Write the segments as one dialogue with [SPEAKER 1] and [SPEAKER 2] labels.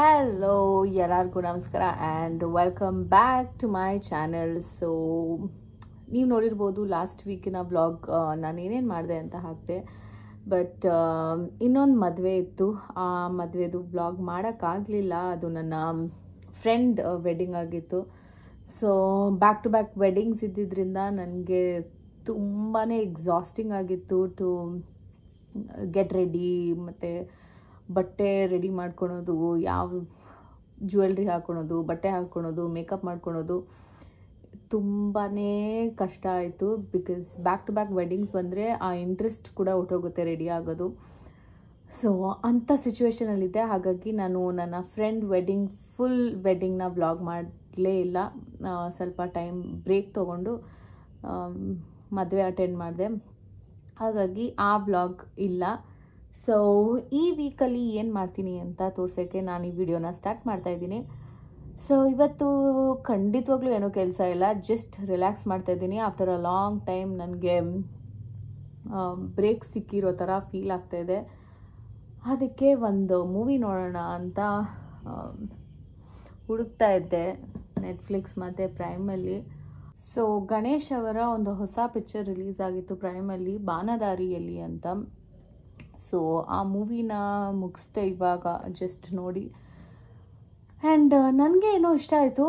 [SPEAKER 1] hello ಎಲ್ಲರಿಗೂ ನಮಸ್ಕಾರ and welcome back to my channel so ನೀವು ನೋಡಿರ್ಬೋದು ಲಾಸ್ಟ್ ವೀಕಿನ ವ್ಲಾಗ್ ನಾನು ಏನೇನು ಮಾಡಿದೆ ಅಂತ ಹಾಕಿದೆ ಬಟ್ ಇನ್ನೊಂದು ಮದುವೆ ಇತ್ತು ಆ ಮದುವೆದು ವ್ಲಾಗ್ ಮಾಡೋಕ್ಕಾಗಲಿಲ್ಲ ಅದು ನನ್ನ ಫ್ರೆಂಡ್ ವೆಡ್ಡಿಂಗ್ ಆಗಿತ್ತು so back to back weddings ಇದ್ದಿದ್ದರಿಂದ ನನಗೆ ತುಂಬಾ ಎಕ್ಸಾಸ್ಟಿಂಗ್ ಆಗಿತ್ತು ಟು ಗೆಟ್ ರೆಡಿ ಮತ್ತು ಬಟ್ಟೆ ರೆಡಿ ಮಾಡ್ಕೊಳೋದು ಯಾವ ಜ್ಯುವೆಲ್ರಿ ಹಾಕ್ಕೊಳೋದು ಬಟ್ಟೆ ಹಾಕ್ಕೊಳೋದು ಮೇಕಪ್ ಮಾಡ್ಕೊಳೋದು ತುಂಬಾ ಕಷ್ಟ ಆಯಿತು because back to back weddings ಬಂದರೆ ಆ ಇಂಟ್ರೆಸ್ಟ್ ಕೂಡ ಹೊಟ್ಟೋಗುತ್ತೆ ರೆಡಿ ಆಗೋದು ಸೊ ಅಂಥ ಸಿಚುವೇಷನಲ್ಲಿದೆ ಹಾಗಾಗಿ ನಾನು ನನ್ನ ಫ್ರೆಂಡ್ ವೆಡ್ಡಿಂಗ್ ಫುಲ್ ವೆಡ್ಡಿಂಗ್ನ ವ್ಲಾಗ್ ಮಾಡಲೇ ಇಲ್ಲ ಸ್ವಲ್ಪ ಟೈಮ್ ಬ್ರೇಕ್ ತೊಗೊಂಡು ಮದುವೆ ಅಟೆಂಡ್ ಮಾಡಿದೆ ಹಾಗಾಗಿ ಆ ವ್ಲಾಗ್ ಇಲ್ಲ ಸೊ ಈ ವೀಕಲ್ಲಿ ಏನು ಮಾಡ್ತೀನಿ ಅಂತ ತೋರ್ಸೋಕ್ಕೆ ನಾನು ಈ ವಿಡಿಯೋನ ಸ್ಟಾರ್ಟ್ ಮಾಡ್ತಾ ಇದ್ದೀನಿ ಸೊ ಇವತ್ತು ಖಂಡಿತವಾಗ್ಲೂ ಏನೋ ಕೆಲಸ ಇಲ್ಲ ಜಸ್ಟ್ ರಿಲ್ಯಾಕ್ಸ್ ಮಾಡ್ತಾ ಇದ್ದೀನಿ ಆಫ್ಟರ್ ಅ ಲಾಂಗ್ ಟೈಮ್ ನನಗೆ ಬ್ರೇಕ್ ಸಿಕ್ಕಿರೋ ಥರ ಫೀಲ್ ಆಗ್ತಾಯಿದೆ ಅದಕ್ಕೆ ಒಂದು ಮೂವಿ ನೋಡೋಣ ಅಂತ ಹುಡುಕ್ತಾ ಇದ್ದೆ ನೆಟ್ಫ್ಲಿಕ್ಸ್ ಮತ್ತು ಪ್ರೈಮಲ್ಲಿ ಸೊ ಗಣೇಶ್ ಅವರ ಒಂದು ಹೊಸ ಪಿಕ್ಚರ್ ರಿಲೀಸ್ ಆಗಿತ್ತು ಪ್ರೈಮಲ್ಲಿ ಬಾನದಾರಿಯಲ್ಲಿ ಅಂತ ಸೊ ಆ ಮೂವಿನ ಮುಗಿಸ್ದೆ ಇವಾಗ ಜಸ್ಟ್ ನೋಡಿ ಆ್ಯಂಡ್ uh, ನನಗೆ ಏನೋ ಇಷ್ಟ ಆಯಿತು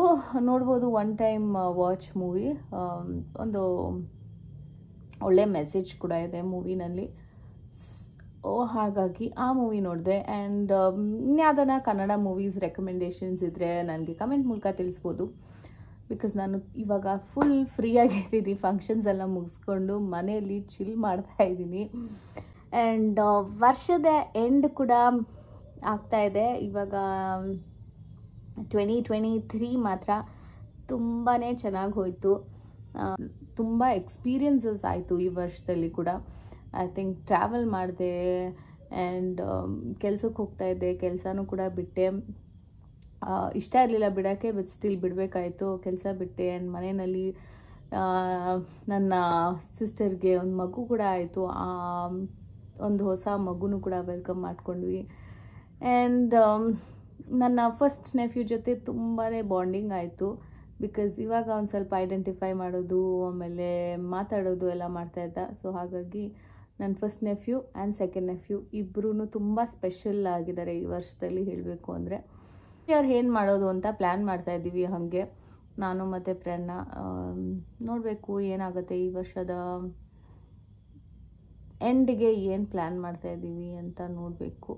[SPEAKER 1] ನೋಡ್ಬೋದು ಒನ್ ಟೈಮ್ ವಾಚ್ ಮೂವಿ ಒಂದು ಒಳ್ಳೆ ಮೆಸೇಜ್ ಕೂಡ ಇದೆ ಮೂವಿನಲ್ಲಿ ಓ ಹಾಗಾಗಿ ಆ ಮೂವಿ ನೋಡಿದೆ ಆ್ಯಂಡ್ um, ಇನ್ಯಾವುದನ್ನ ಕನ್ನಡ ಮೂವೀಸ್ ರೆಕಮೆಂಡೇಷನ್ಸ್ ಇದ್ದರೆ ನನಗೆ ಕಮೆಂಟ್ ಮೂಲಕ ತಿಳಿಸ್ಬೋದು ಬಿಕಾಸ್ ನಾನು ಇವಾಗ ಫುಲ್ ಫ್ರೀ ಆಗಿದ್ದೀನಿ ಫಂಕ್ಷನ್ಸ್ ಎಲ್ಲ ಮುಗಿಸ್ಕೊಂಡು ಮನೆಯಲ್ಲಿ ಚಿಲ್ ಮಾಡ್ತಾ ಇದ್ದೀನಿ ಆ್ಯಂಡ್ uh, ವರ್ಷದ ಎಂಡ್ ಕೂಡ ಆಗ್ತಾಯಿದೆ ಇವಾಗ ಟ್ವೆಂಟಿ ಟ್ವೆಂಟಿ ತ್ರೀ ಮಾತ್ರ ತುಂಬಾ ಚೆನ್ನಾಗಿ ಹೋಯಿತು ತುಂಬ ಎಕ್ಸ್ಪೀರಿಯನ್ಸಸ್ ಆಯಿತು ಈ ವರ್ಷದಲ್ಲಿ ಕೂಡ ಐ ಥಿಂಕ್ ಟ್ರಾವೆಲ್ ಮಾಡಿದೆ ಆ್ಯಂಡ್ um, ಕೆಲಸಕ್ಕೆ ಹೋಗ್ತಾಯಿದ್ದೆ ಕೆಲಸನೂ ಕೂಡ ಬಿಟ್ಟೆ ಇಷ್ಟ ಇರಲಿಲ್ಲ ಬಿಡೋಕ್ಕೆ ಬಟ್ ಸ್ಟಿಲ್ ಬಿಡಬೇಕಾಯಿತು ಕೆಲಸ ಬಿಟ್ಟೆ ಆ್ಯಂಡ್ ಮನೆಯಲ್ಲಿ ನನ್ನ ಸಿಸ್ಟರ್ಗೆ ಒಂದು ಮಗು ಕೂಡ ಆಯಿತು ಒಂದು ಹೊಸ ಮಗುನೂ ಕೂಡ ವೆಲ್ಕಮ್ ಮಾಡ್ಕೊಂಡ್ವಿ ಆ್ಯಂಡ್ um, ನನ್ನ ಫಸ್ಟ್ ನೆಫ್ಯೂ ಜೊತೆ ತುಂಬಾ ಬಾಂಡಿಂಗ್ ಆಯಿತು ಬಿಕಾಸ್ ಇವಾಗ ಒಂದು ಸ್ವಲ್ಪ ಐಡೆಂಟಿಫೈ ಮಾಡೋದು ಆಮೇಲೆ ಮಾತಾಡೋದು ಎಲ್ಲ ಮಾಡ್ತಾಯಿದ್ದ ಸೊ ಹಾಗಾಗಿ ನನ್ನ first nephew and second nephew ಇಬ್ಬರೂ ತುಂಬ ಸ್ಪೆಷಲ್ ಆಗಿದ್ದಾರೆ ಈ ವರ್ಷದಲ್ಲಿ ಹೇಳಬೇಕು ಅಂದರೆ ಅವ್ರು ಏನು ಮಾಡೋದು ಅಂತ ಪ್ಲ್ಯಾನ್ ಮಾಡ್ತಾಯಿದ್ದೀವಿ ಹಾಗೆ ನಾನು ಮತ್ತು ಪ್ರೇರಣಾ um, ನೋಡಬೇಕು ಏನಾಗುತ್ತೆ ಈ ವರ್ಷದ ಎಂಡಿಗೆ ಏನು ಪ್ಲ್ಯಾನ್ ಇದ್ದೀವಿ ಅಂತ ನೋಡಬೇಕು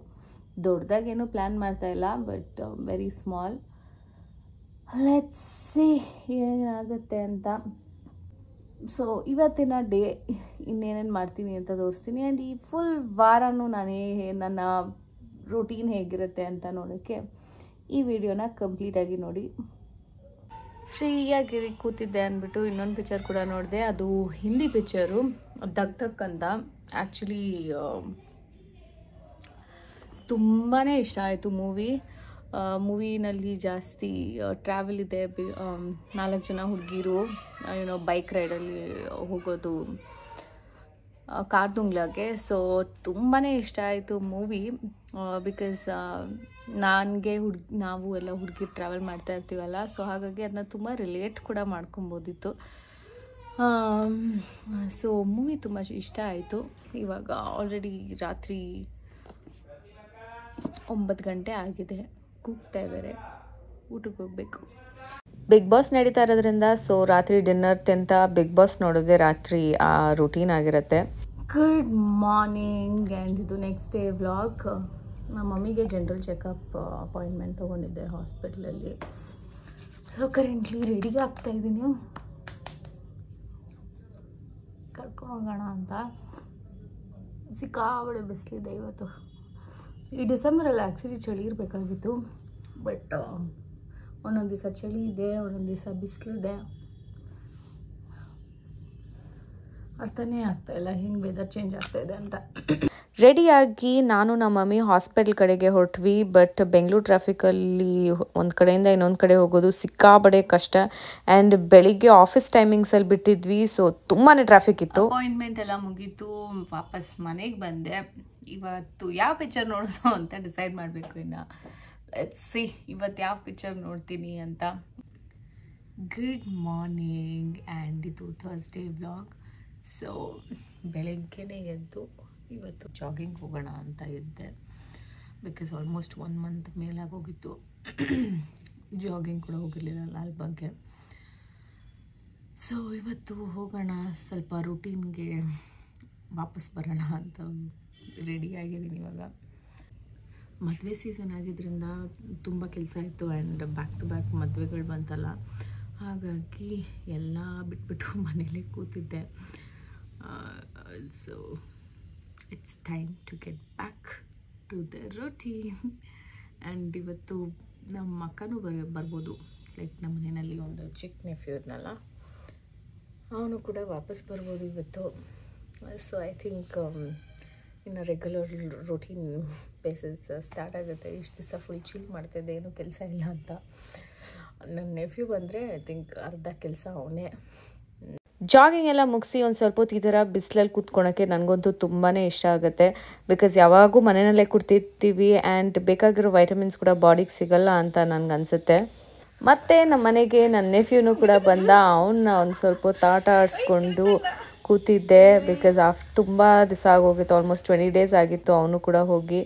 [SPEAKER 1] ದೊಡ್ಡದಾಗೇನು ಪ್ಲ್ಯಾನ್ ಇಲ್ಲ but very small let's see ಏನಾಗುತ್ತೆ ಅಂತ ಸೊ ಇವತ್ತಿನ ಡೇ ಇನ್ನೇನೇನು ಮಾಡ್ತೀನಿ ಅಂತ ತೋರಿಸ್ತೀನಿ ಆ್ಯಂಡ್ ಈ ಫುಲ್ ವಾರನೂ ನಾನು ನನ್ನ ರೂಟೀನ್ ಹೇಗಿರುತ್ತೆ ಅಂತ ನೋಡೋಕ್ಕೆ ಈ ವಿಡಿಯೋನ ಕಂಪ್ಲೀಟಾಗಿ ನೋಡಿ ಫ್ರೀಯಾಗಿ ಕೂತಿದ್ದೆ ಅಂದ್ಬಿಟ್ಟು ಇನ್ನೊಂದು ಪಿಕ್ಚರ್ ಕೂಡ ನೋಡಿದೆ ಅದು ಹಿಂದಿ ಪಿಕ್ಚರು ಧಕ್ ಧಕ್ ಅಂತ ಆ್ಯಕ್ಚುಲಿ ತುಂಬಾ ಇಷ್ಟ ಆಯಿತು ಮೂವಿ ಮೂವಿನಲ್ಲಿ ಜಾಸ್ತಿ ಟ್ರಾವೆಲ್ ಇದೆ ನಾಲ್ಕು ಜನ ಹುಡುಗಿರು ಏನೋ ಬೈಕ್ ರೈಡಲ್ಲಿ ಹೋಗೋದು ಕಾರ್ದುಂಗ್ಲಾಗೆ ಸೊ ತುಂಬಾ ಇಷ್ಟ ಆಯಿತು ಮೂವಿ ಬಿಕಾಸ್ ನನಗೆ ಹುಡ್ ನಾವು ಎಲ್ಲ ಹುಡುಗಿ ಟ್ರಾವೆಲ್ ಮಾಡ್ತಾ ಇರ್ತೀವಲ್ಲ ಸೊ ಹಾಗಾಗಿ ಅದನ್ನ ತುಂಬ ರಿಲೇಟ್ ಕೂಡ ಮಾಡ್ಕೊಬೋದಿತ್ತು ಸೊ ಮೂವಿ ತುಂಬ ಇಷ್ಟ ಆಯಿತು ಇವಾಗ ಆಲ್ರೆಡಿ ರಾತ್ರಿ ಒಂಬತ್ತು ಗಂಟೆ ಆಗಿದೆ ಕೂಗ್ತಾ ಇದ್ದಾರೆ ಊಟಕ್ಕೆ ಹೋಗಬೇಕು ಬಿಗ್ ಬಾಸ್ ನಡೀತಾ ಇರೋದ್ರಿಂದ ಸೊ ರಾತ್ರಿ ಡಿನ್ನರ್ ತಿಂತ ಬಿಗ್ ಬಾಸ್ ನೋಡೋದೇ ರಾತ್ರಿ ಆ ರುಟೀನ್ ಆಗಿರುತ್ತೆ ಗುಡ್ ಮಾರ್ನಿಂಗ್ ಆ್ಯಂಡ್ ಇದು ನೆಕ್ಸ್ಟ್ ಡೇ ವ್ಲಾಗ್ ನಮ್ಮ ಮಮ್ಮಿಗೆ ಜನರಲ್ ಚೆಕಪ್ ಅಪಾಯಿಂಟ್ಮೆಂಟ್ ತೊಗೊಂಡಿದ್ದೆ ಹಾಸ್ಪಿಟ್ಲಲ್ಲಿ ಸೊ ಕರೆಂಟ್ಲಿ ರೆಡಿ ಆಗ್ತಾ ಇದ್ದೀನಿ ಹೋಗೋಣ ಅಂತ ಸಿಕ್ಕಾಬಳೆ ಬಿಸಿಲಿದೆ ಇವತ್ತು ಈ ಡಿಸೆಂಬರಲ್ಲಿ ಆ್ಯಕ್ಚುಲಿ ಚಳಿ ಇರಬೇಕಾಗಿತ್ತು ಬಟ್ ಒಂದೊಂದು ದಿವಸ ಚಳಿ ಇದೆ ಒಂದೊಂದು ದಿವಸ ಬಿಸಿಲಿದೆ ಅರ್ಥನೇ ಆಗ್ತಾ ಇಲ್ಲ ಹಿಂಗೆ ವೆದರ್ ಚೇಂಜ್ ಆಗ್ತಾ ಇದೆ ಅಂತ ರೆಡಿಯಾಗಿ ನಾನು ನಮ್ಮ ಮಮ್ಮಿ ಹಾಸ್ಪಿಟಲ್ ಕಡೆಗೆ ಹೊರಟ್ವಿ ಬಟ್ ಬೆಂಗಳೂರು ಟ್ರಾಫಿಕಲ್ಲಿ ಒಂದು ಕಡೆಯಿಂದ ಇನ್ನೊಂದು ಕಡೆ ಹೋಗೋದು ಸಿಕ್ಕಾಬಡೆ ಕಷ್ಟ ಆ್ಯಂಡ್ ಬೆಳಿಗ್ಗೆ ಆಫೀಸ್ ಟೈಮಿಂಗ್ಸಲ್ಲಿ ಬಿಟ್ಟಿದ್ವಿ ಸೊ ತುಂಬಾ ಟ್ರಾಫಿಕ್ ಇತ್ತು ಅಪಾಯಿಂಟ್ಮೆಂಟ್ ಎಲ್ಲ ಮುಗೀತು ವಾಪಸ್ ಮನೆಗೆ ಬಂದೆ ಇವತ್ತು ಯಾವ ಪಿಕ್ಚರ್ ನೋಡೋದು ಅಂತ ಡಿಸೈಡ್ ಮಾಡಬೇಕು ಇನ್ನು ಲೆಟ್ಸ್ ಸಿ ಇವತ್ತು ಯಾವ ಪಿಕ್ಚರ್ ನೋಡ್ತೀನಿ ಅಂತ ಗುಡ್ ಮಾರ್ನಿಂಗ್ ಆ್ಯಂಡ್ ಇದು ಥರ್ಸ್ಡೇ ಬ್ಲಾಗ್ ಸೊ ಬೆಳಗ್ಗೆ ಎದ್ದು ಇವತ್ತು ಜಾಗಿಂಗ್ ಹೋಗೋಣ ಅಂತ ಇದ್ದೆ ಬಿಕಾಸ್ ಆಲ್ಮೋಸ್ಟ್ ಒನ್ ಮಂತ್ ಮೇಲಾಗೋಗಿತ್ತು ಜಾಗಿಂಗ್ ಕೂಡ ಹೋಗಿರಲಿಲ್ಲ ಲಾಲ್ ಬಗ್ಗೆ ಸೊ ಇವತ್ತು ಹೋಗೋಣ ಸ್ವಲ್ಪ ರುಟೀನ್ಗೆ ವಾಪಸ್ ಬರೋಣ ಅಂತ ರೆಡಿಯಾಗಿದ್ದೀನಿ ಇವಾಗ ಮದುವೆ ಸೀಸನ್ ಆಗಿದ್ದರಿಂದ ತುಂಬ ಕೆಲಸ ಇತ್ತು ಆ್ಯಂಡ್ ಬ್ಯಾಕ್ ಟು ಬ್ಯಾಕ್ ಮದುವೆಗಳು ಬಂತಲ್ಲ ಹಾಗಾಗಿ ಎಲ್ಲ ಬಿಟ್ಬಿಟ್ಟು ಮನೇಲಿ ಕೂತಿದ್ದೆ so it's time to get back to the routine and ಇವತ್ತು ನಮ್ಮ ಅಕ್ಕನೂ ಬರ ಬರ್ಬೋದು ಲೈಕ್ ನಮ್ಮ ಮನೆಯಲ್ಲಿ ಒಂದು ಚಿಕ್ಕ ನೆಫ್ಯೂ ಇದ್ನಲ್ಲ ಅವನು ಕೂಡ ವಾಪಸ್ ಬರ್ಬೋದು ಇವತ್ತು ಸೊ ಐ ಥಿಂಕ್ ಇನ್ನು ರೆಗ್ಯುಲರ್ ರೊಟೀನ್ ಬೇಸಿಸ್ ಸ್ಟಾರ್ಟ್ ಆಗುತ್ತೆ ಇಷ್ಟು ದಿವಸ ಫುಲ್ ಚಿಲ್ ಮಾಡ್ತಿದ್ದೆ ಕೆಲಸ ಇಲ್ಲ ಅಂತ ನನ್ನ ನೆಫ್ಯೂ ಬಂದರೆ ಐ ಥಿಂಕ್ ಅರ್ಧ ಕೆಲಸ ಅವನೇ ಜಾಗಿಂಗ್ ಎಲ್ಲ ಮುಗಿಸಿ ಒಂದು ಸ್ವಲ್ಪ ಹೊತ್ತು ಈ ಥರ ಬಿಸಿಲಲ್ಲಿ ಕೂತ್ಕೊಳಕ್ಕೆ ನನಗಂತೂ ತುಂಬಾ ಇಷ್ಟ ಆಗುತ್ತೆ ಬಿಕಾಸ್ ಯಾವಾಗೂ ಮನೆಯಲ್ಲೇ ಕುಡ್ತಿರ್ತೀವಿ ಆ್ಯಂಡ್ ಬೇಕಾಗಿರೋ ವೈಟಮಿನ್ಸ್ ಕೂಡ ಬಾಡಿಗೆ ಸಿಗಲ್ಲ ಅಂತ ನನಗೆ ಅನಿಸುತ್ತೆ ಮತ್ತು ನಮ್ಮ ಮನೆಗೆ ನನ್ನ ನೆಫ್ಯೂನು ಕೂಡ ಬಂದ ಅವನ್ನ ಒಂದು ಸ್ವಲ್ಪ ಹೊತ್ತು ಆಟ ಆಡಿಸ್ಕೊಂಡು ಕೂತಿದ್ದೆ ಬಿಕಾಸ್ ಆಫ್ ತುಂಬ ದಿವಸ ಆಗೋಗಿತ್ತು ಆಲ್ಮೋಸ್ಟ್ ಟ್ವೆಂಟಿ ಡೇಸ್ ಆಗಿತ್ತು ಅವನು ಕೂಡ ಹೋಗಿ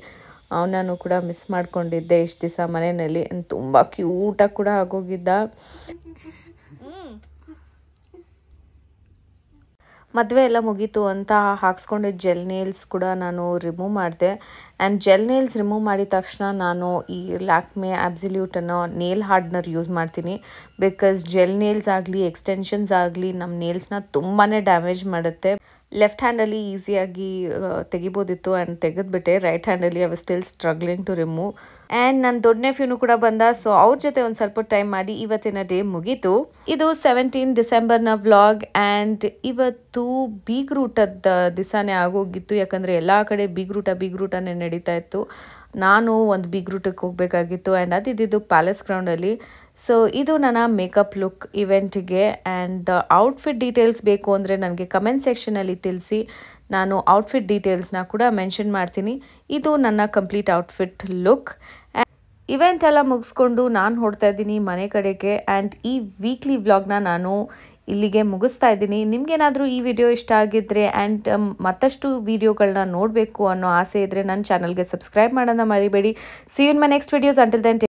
[SPEAKER 1] ಅವನನ್ನು ಕೂಡ ಮಿಸ್ ಮಾಡ್ಕೊಂಡಿದ್ದೆ ಇಷ್ಟು ದಿವಸ ಮನೆಯಲ್ಲಿ ತುಂಬ ಕ್ಯೂಟಾಗಿ ಕೂಡ ಆಗೋಗಿದ್ದ ಮದುವೆ ಎಲ್ಲ ಮುಗೀತು ಅಂತ ಹಾಕ್ಸ್ಕೊಂಡಿದ್ದ ಜೆಲ್ ನೇಲ್ಸ್ ಕೂಡ ನಾನು ರಿಮೂವ್ ಮಾಡಿದೆ ಆ್ಯಂಡ್ ಜೆಲ್ ನೇಲ್ಸ್ ರಿಮೂವ್ ಮಾಡಿದ ತಕ್ಷಣ ನಾನು ಈ ಲ್ಯಾಕ್ಮೆ ಆಬ್ಸಲ್ಯೂಟನ್ನು ನೇಲ್ ಹಾರ್ಡ್ನರ್ ಯೂಸ್ ಮಾಡ್ತೀನಿ ಬಿಕಾಸ್ ಜೆಲ್ ನೇಲ್ಸ್ ಆಗಲಿ ಎಕ್ಸ್ಟೆನ್ಷನ್ಸ್ ಆಗಲಿ ನಮ್ಮ ನೇಲ್ಸ್ನ ತುಂಬಾ ಡ್ಯಾಮೇಜ್ ಮಾಡುತ್ತೆ ಲೆಫ್ಟ್ ಹ್ಯಾಂಡಲ್ಲಿ ಈಸಿಯಾಗಿ ತೆಗಿಬೋದಿತ್ತು ಆ್ಯಂಡ್ ತೆಗೆದುಬಿಟ್ಟೆ ರೈಟ್ ಹ್ಯಾಂಡಲ್ಲಿ I was still struggling to remove and ನನ್ನ ದೊಡ್ಡ ನೆಫ್ಯೂನು ಕೂಡ ಬಂದ ಸೊ ಅವ್ರ ಜೊತೆ ಒಂದು ಸ್ವಲ್ಪ ಟೈಮ್ ಮಾಡಿ ಇವತ್ತಿನ ಡೇ ಮುಗೀತು ಇದು ಸೆವೆಂಟೀನ್ ಡಿಸೆಂಬರ್ನ ವ್ಲಾಗ್ ಆ್ಯಂಡ್ ಇವತ್ತು ಬೀಗ್ ರೂಟದ ದಿವಸನೇ ಆಗೋಗಿತ್ತು ಯಾಕಂದರೆ ಎಲ್ಲ ಕಡೆ ಬೀಗ್ ರೂಟ ಬೀಗ್ ರೂಟನೇ ನಡೀತಾ ಇತ್ತು ನಾನು ಒಂದು ಬಿಗ್ ರೂಟಕ್ಕೆ ಹೋಗಬೇಕಾಗಿತ್ತು ಆ್ಯಂಡ್ ಅದಿದ್ದು ಪ್ಯಾಲೇಸ್ ಗ್ರೌಂಡಲ್ಲಿ ಸೊ ಇದು ನನ್ನ ಮೇಕಪ್ ಲುಕ್ ಇವೆಂಟಿಗೆ ಆ್ಯಂಡ್ ಔಟ್ಫಿಟ್ ಡೀಟೇಲ್ಸ್ ಬೇಕು ಅಂದರೆ ನನಗೆ ಕಮೆಂಟ್ ಸೆಕ್ಷನಲ್ಲಿ ತಿಳಿಸಿ ನಾನು ಔಟ್ಫಿಟ್ ಡೀಟೇಲ್ಸ್ನ ಕೂಡ ಮೆನ್ಷನ್ ಮಾಡ್ತೀನಿ ಇದು ನನ್ನ ಕಂಪ್ಲೀಟ್ ಔಟ್ಫಿಟ್ ಲುಕ್ ಇವೆಂಟ್ ಎಲ್ಲ ಮುಗಿಸ್ಕೊಂಡು ನಾನು ಹೊಡ್ತಾ ಇದ್ದೀನಿ ಮನೆ ಕಡೆಗೆ ಆ್ಯಂಡ್ ಈ ವೀಕ್ಲಿ ವ್ಲಾಗ್ನ ನಾನು ಇಲ್ಲಿಗೆ ಮುಗಿಸ್ತಾ ಇದ್ದೀನಿ ನಿಮಗೇನಾದರೂ ಈ ವಿಡಿಯೋ ಇಷ್ಟ ಆಗಿದ್ದರೆ ಆ್ಯಂಡ್ um, ಮತ್ತಷ್ಟು ವೀಡಿಯೋಗಳನ್ನ ನೋಡಬೇಕು ಅನ್ನೋ ಆಸೆ ಇದ್ದರೆ ನನ್ನ ಚಾನಲ್ಗೆ ಸಬ್ಸ್ಕ್ರೈಬ್ ಮಾಡೋದನ್ನ ಮರಿಬೇಡಿ see in my next videos until then